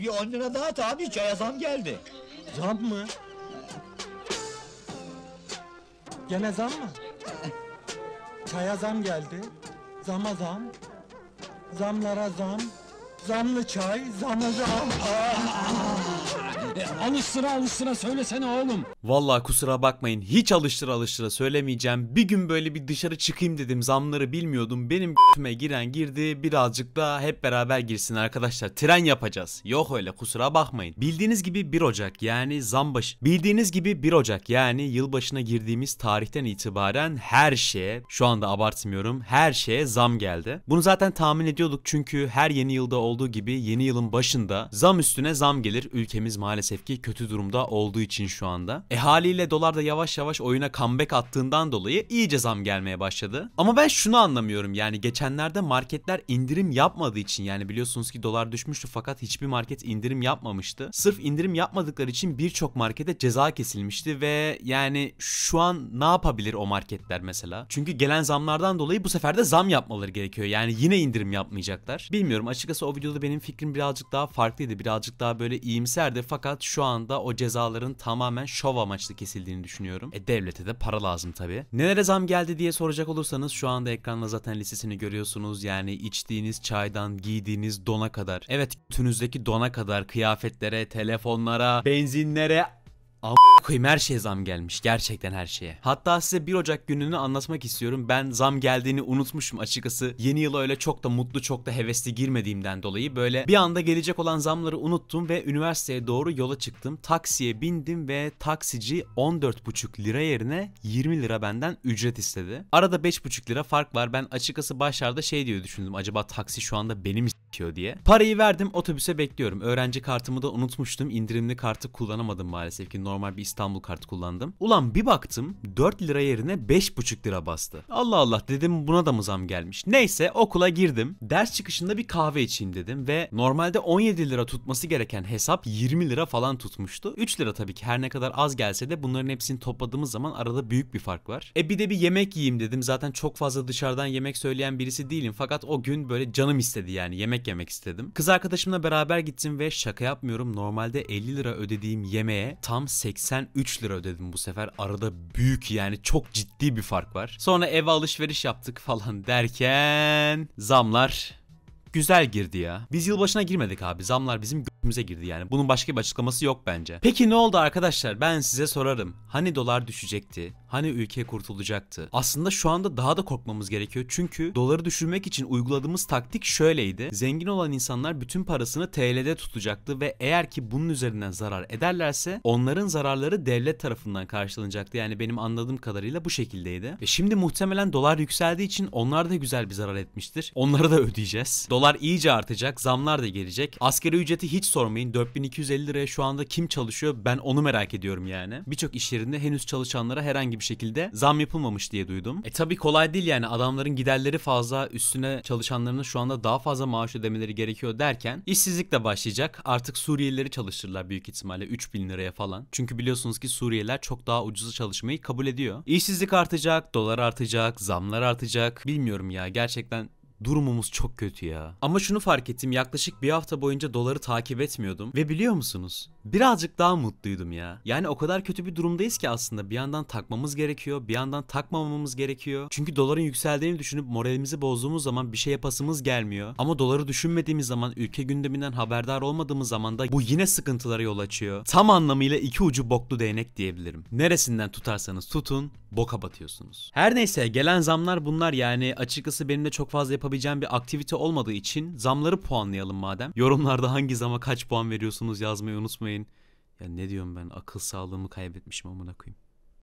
Bir on lira daha at abi, çaya zam geldi. Zam mı? Gene zam mı? Çaya zam geldi. Zama zam. Zamlara zam. Zamlı çay, zama zam. Alıştıra alıştıra söylesene oğlum. Valla kusura bakmayın hiç alıştıra alıştıra söylemeyeceğim. Bir gün böyle bir dışarı çıkayım dedim zamları bilmiyordum. Benim b***me giren girdi birazcık da hep beraber girsin arkadaşlar. Tren yapacağız. Yok öyle kusura bakmayın. Bildiğiniz gibi 1 Ocak yani zam başı. Bildiğiniz gibi 1 Ocak yani yılbaşına girdiğimiz tarihten itibaren her şeye şu anda abartmıyorum her şeye zam geldi. Bunu zaten tahmin ediyorduk çünkü her yeni yılda olduğu gibi yeni yılın başında zam üstüne zam gelir. Ülkemiz maalesef ki kötü durumda olduğu için şu anda. E haliyle dolar da yavaş yavaş oyuna comeback attığından dolayı iyice zam gelmeye başladı. Ama ben şunu anlamıyorum yani geçenlerde marketler indirim yapmadığı için yani biliyorsunuz ki dolar düşmüştü fakat hiçbir market indirim yapmamıştı. Sırf indirim yapmadıkları için birçok markete ceza kesilmişti ve yani şu an ne yapabilir o marketler mesela? Çünkü gelen zamlardan dolayı bu sefer de zam yapmaları gerekiyor. Yani yine indirim yapmayacaklar. Bilmiyorum açıkçası o videoda benim fikrim birazcık daha farklıydı. Birazcık daha böyle iyimserdi fakat şu şu anda o cezaların tamamen şov amaçlı kesildiğini düşünüyorum. E devlete de para lazım tabi. Nelere zam geldi diye soracak olursanız şu anda ekranda zaten listesini görüyorsunuz. Yani içtiğiniz çaydan giydiğiniz dona kadar. Evet tünüzdeki dona kadar kıyafetlere, telefonlara, benzinlere, A koyayım her şeye zam gelmiş. Gerçekten her şeye. Hatta size 1 Ocak gününü anlatmak istiyorum. Ben zam geldiğini unutmuşum açıkçası. Yeni yıla öyle çok da mutlu çok da hevesli girmediğimden dolayı böyle bir anda gelecek olan zamları unuttum ve üniversiteye doğru yola çıktım. Taksiye bindim ve taksici 14,5 lira yerine 20 lira benden ücret istedi. Arada 5,5 lira fark var. Ben açıkçası başlarda şey diye düşündüm. Acaba taksi şu anda benim gerekiyor diye. Parayı verdim otobüse bekliyorum. Öğrenci kartımı da unutmuştum. İndirimli kartı kullanamadım maalesef ki normal bir İstanbul kartı kullandım. Ulan bir baktım 4 lira yerine 5,5 lira bastı. Allah Allah dedim buna da mı zam gelmiş. Neyse okula girdim. Ders çıkışında bir kahve içeyim dedim ve normalde 17 lira tutması gereken hesap 20 lira falan tutmuştu. 3 lira tabii ki her ne kadar az gelse de bunların hepsini topladığımız zaman arada büyük bir fark var. E bir de bir yemek yiyeyim dedim. Zaten çok fazla dışarıdan yemek söyleyen birisi değilim fakat o gün böyle canım istedi yani yemek yemek yemek istedim. Kız arkadaşımla beraber gittim ve şaka yapmıyorum normalde 50 lira ödediğim yemeğe tam 83 lira ödedim bu sefer. Arada büyük yani çok ciddi bir fark var. Sonra eve alışveriş yaptık falan derken zamlar güzel girdi ya. Biz yılbaşına girmedik abi. Zamlar bizim götümüze girdi yani. Bunun başka bir açıklaması yok bence. Peki ne oldu arkadaşlar? Ben size sorarım. Hani dolar düşecekti? Hani ülke kurtulacaktı? Aslında şu anda daha da korkmamız gerekiyor. Çünkü doları düşürmek için uyguladığımız taktik şöyleydi. Zengin olan insanlar bütün parasını TL'de tutacaktı ve eğer ki bunun üzerinden zarar ederlerse onların zararları devlet tarafından karşılanacaktı. Yani benim anladığım kadarıyla bu şekildeydi. Ve şimdi muhtemelen dolar yükseldiği için onlar da güzel bir zarar etmiştir. Onları da ödeyeceğiz. Dolar iyice artacak, zamlar da gelecek. Askeri ücreti hiç sormayın. 4250 liraya şu anda kim çalışıyor ben onu merak ediyorum yani. Birçok iş yerinde henüz çalışanlara herhangi bir şekilde zam yapılmamış diye duydum. E tabi kolay değil yani adamların giderleri fazla üstüne çalışanlarının şu anda daha fazla maaş ödemeleri gerekiyor derken işsizlik de başlayacak. Artık Suriyelileri çalıştırırlar büyük ihtimalle 3000 liraya falan. Çünkü biliyorsunuz ki Suriyeliler çok daha ucuza çalışmayı kabul ediyor. İşsizlik artacak, dolar artacak, zamlar artacak. Bilmiyorum ya gerçekten Durumumuz çok kötü ya. Ama şunu fark ettim yaklaşık bir hafta boyunca doları takip etmiyordum. Ve biliyor musunuz? birazcık daha mutluydum ya. Yani o kadar kötü bir durumdayız ki aslında bir yandan takmamız gerekiyor, bir yandan takmamamız gerekiyor. Çünkü doların yükseldiğini düşünüp moralimizi bozduğumuz zaman bir şey yapasımız gelmiyor. Ama doları düşünmediğimiz zaman, ülke gündeminden haberdar olmadığımız zaman da bu yine sıkıntılara yol açıyor. Tam anlamıyla iki ucu boklu değnek diyebilirim. Neresinden tutarsanız tutun, boka batıyorsunuz. Her neyse gelen zamlar bunlar yani açıkçası benim de çok fazla yapabileceğim bir aktivite olmadığı için zamları puanlayalım madem. Yorumlarda hangi zama kaç puan veriyorsunuz yazmayı unutmayın unutmayın. Ya ne diyorum ben akıl sağlığımı kaybetmişim amına koyayım.